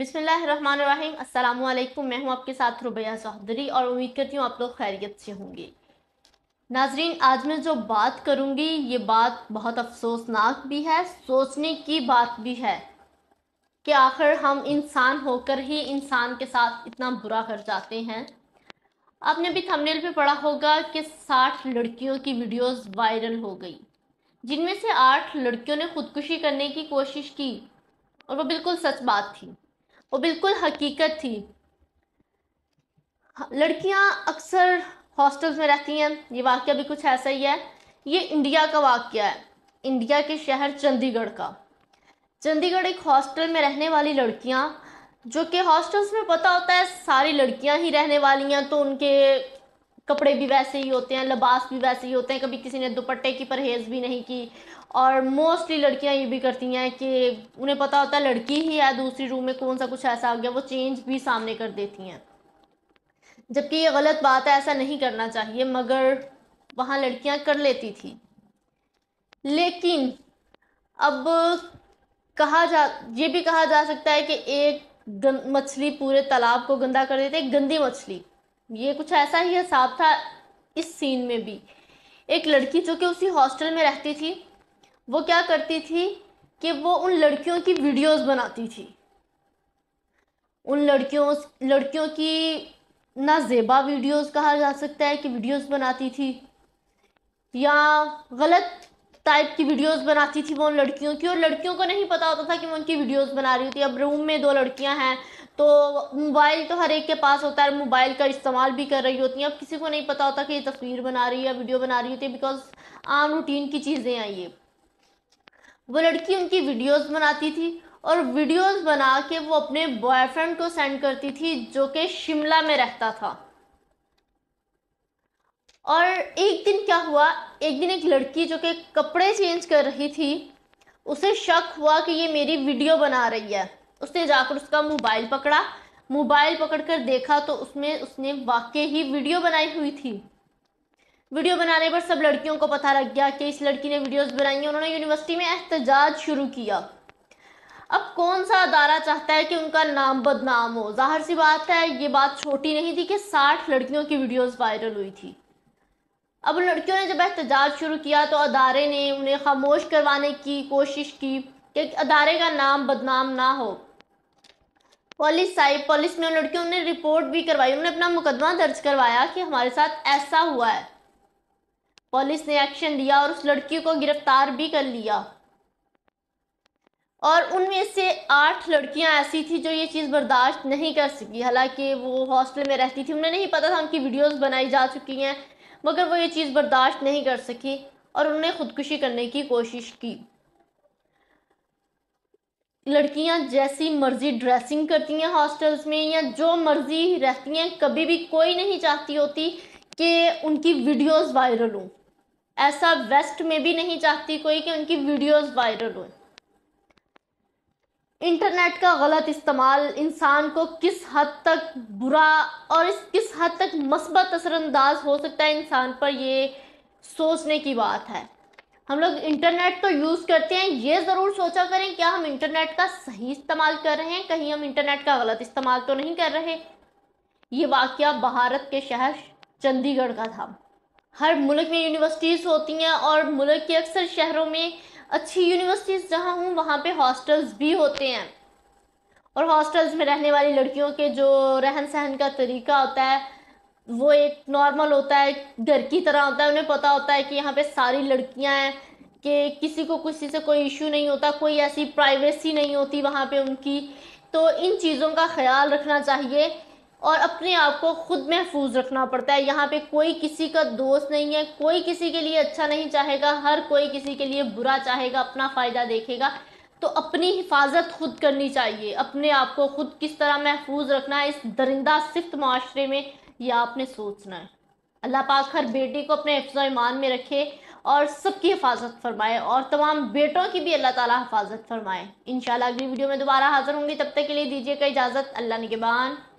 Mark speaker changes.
Speaker 1: बिसमीम् अल्लाम मैं हूं आपके साथ रुबैया चौधरी और उम्मीद करती हूं आप लोग खैरियत से होंगे नाजरीन आज मैं जो बात करूंगी ये बात बहुत अफसोसनाक भी है सोचने की बात भी है कि आखिर हम इंसान होकर ही इंसान के साथ इतना बुरा कर जाते हैं आपने भी थंबनेल पे पढ़ा होगा कि साठ लड़कियों की वीडियोस वायरल हो गई जिनमें से आठ लड़कियों ने खुदकुशी करने की कोशिश की और वो बिल्कुल सच बात थी वो बिल्कुल हकीकत थी लड़कियां अक्सर हॉस्टल्स में रहती हैं ये वाक्य भी कुछ ऐसा ही है ये इंडिया का वाक्य है इंडिया के शहर चंडीगढ़ का चंडीगढ़ एक हॉस्टल में रहने वाली लड़कियां जो कि हॉस्टल्स में पता होता है सारी लड़कियां ही रहने वाली हैं तो उनके कपड़े भी वैसे ही होते हैं लिबास भी वैसे ही होते हैं कभी किसी ने दुपट्टे की परहेज़ भी नहीं की और मोस्टली लड़कियां ये भी करती हैं कि उन्हें पता होता है लड़की ही है दूसरी रूम में कौन सा कुछ ऐसा आ गया वो चेंज भी सामने कर देती हैं जबकि ये गलत बात है ऐसा नहीं करना चाहिए मगर वहाँ लड़कियाँ कर लेती थी लेकिन अब कहा जा ये भी कहा जा सकता है कि एक मछली पूरे तालाब को गंदा कर देती है गंदी मछली ये कुछ ऐसा ही हिसाब था इस सीन में भी एक लड़की जो कि उसी हॉस्टल में रहती थी वो क्या करती थी कि वो उन लड़कियों की वीडियोस बनाती थी उन लड़कियों लड़कियों की ना जेबा वीडियोस कहा जा सकता है कि वीडियोस बनाती थी या गलत टाइप की वीडियोस बनाती थी वो उन लड़कियों की और लड़कियों को नहीं पता होता था कि वो उनकी वीडियोस बना रही होती अब रूम में दो लड़कियां हैं तो मोबाइल तो हर एक के पास होता है मोबाइल का इस्तेमाल भी कर रही होती हैं अब किसी को नहीं पता होता कि ये तस्वीर बना रही है वीडियो बना रही होती है बिकॉज आम रूटीन की चीज़ें हैं ये वो लड़की उनकी वीडियोस बनाती थी और वीडियोस बना के वो अपने बॉयफ्रेंड को सेंड करती थी जो कि शिमला में रहता था और एक दिन क्या हुआ एक दिन एक लड़की जो कि कपड़े चेंज कर रही थी उसे शक हुआ कि ये मेरी वीडियो बना रही है उसने जाकर उसका मोबाइल पकड़ा मोबाइल पकड़कर देखा तो उसमें उसने वाकई ही वीडियो बनाई हुई थी वीडियो बनाने पर सब लड़कियों को पता लग गया कि इस लड़की ने वीडियोस बनाई उन्होंने यूनिवर्सिटी में एहतजाज शुरू किया अब कौन सा अदारा चाहता है कि उनका नाम बदनाम हो जाहिर सी बात है ये बात छोटी नहीं थी कि साठ लड़कियों की वीडियोस वायरल हुई थी अब उन लड़कियों ने जब एहतजाज शुरू किया तो अदारे ने उन्हें खामोश करवाने की कोशिश की कि अदारे का नाम बदनाम ना हो पुलिस आई पुलिस में उन लड़कियों ने रिपोर्ट भी करवाई उन्होंने अपना मुकदमा दर्ज करवाया कि हमारे साथ ऐसा हुआ है पुलिस ने एक्शन लिया और उस लड़की को गिरफ्तार भी कर लिया और उनमें से आठ लड़कियां ऐसी थी जो ये चीज़ बर्दाश्त नहीं कर सकी हालांकि वो हॉस्टल में रहती थी उन्हें नहीं पता था उनकी वीडियोस बनाई जा चुकी हैं मगर वो ये चीज़ बर्दाश्त नहीं कर सकी और उन्होंने ख़ुदकुशी करने की कोशिश की लड़कियां जैसी मर्जी ड्रेसिंग करती हैं हॉस्टल्स में या जो मर्जी रहती हैं कभी भी कोई नहीं चाहती होती कि उनकी वीडियोस वायरल हों ऐसा वेस्ट में भी नहीं चाहती कोई कि उनकी वीडियोस वायरल हों इंटरनेट का गलत इस्तेमाल इंसान को किस हद तक बुरा और इस किस हद तक मस्बत असरअंदाज हो सकता है इंसान पर ये सोचने की बात है हम लोग इंटरनेट तो यूज़ करते हैं ये ज़रूर सोचा करें क्या हम इंटरनेट का सही इस्तेमाल कर रहे हैं कहीं हम इंटरनेट का गलत इस्तेमाल तो नहीं कर रहे ये वाक्य भारत के शहर चंडीगढ़ का था हर मुल्क में यूनिवर्सिटीज़ होती हैं और मुल्क के अक्सर शहरों में अच्छी यूनिवर्सिटीज़ जहाँ हूँ वहाँ पे हॉस्टल्स भी होते हैं और हॉस्टल्स में रहने वाली लड़कियों के जो रहन सहन का तरीका होता है वो एक नॉर्मल होता है घर की तरह होता है उन्हें पता होता है कि यहाँ पे सारी लड़कियाँ हैं कि किसी को किसी से कोई इशू नहीं होता कोई ऐसी प्राइवेसी नहीं होती वहाँ पे उनकी तो इन चीज़ों का ख्याल रखना चाहिए और अपने आप को ख़ुद महफूज रखना पड़ता है यहाँ पे कोई किसी का दोस्त नहीं है कोई किसी के लिए अच्छा नहीं चाहेगा हर कोई किसी के लिए बुरा चाहेगा अपना फ़ायदा देखेगा तो अपनी हिफाजत खुद करनी चाहिए अपने आप को खुद किस तरह महफूज रखना है इस दरिंदा सिफ्त माशरे में यह आपने सोचना है अल्लाह पाक हर बेटी को अपने हिफ्ज़ ईमान में रखे और सबकी हिफाजत फरमाए और तमाम बेटों की भी अल्लाह ताला हिफाजत फरमाए इन अगली वीडियो में दोबारा हाजिर होंगी तब तक के लिए दीजिए का इजाज़त अल्लाह निगेबान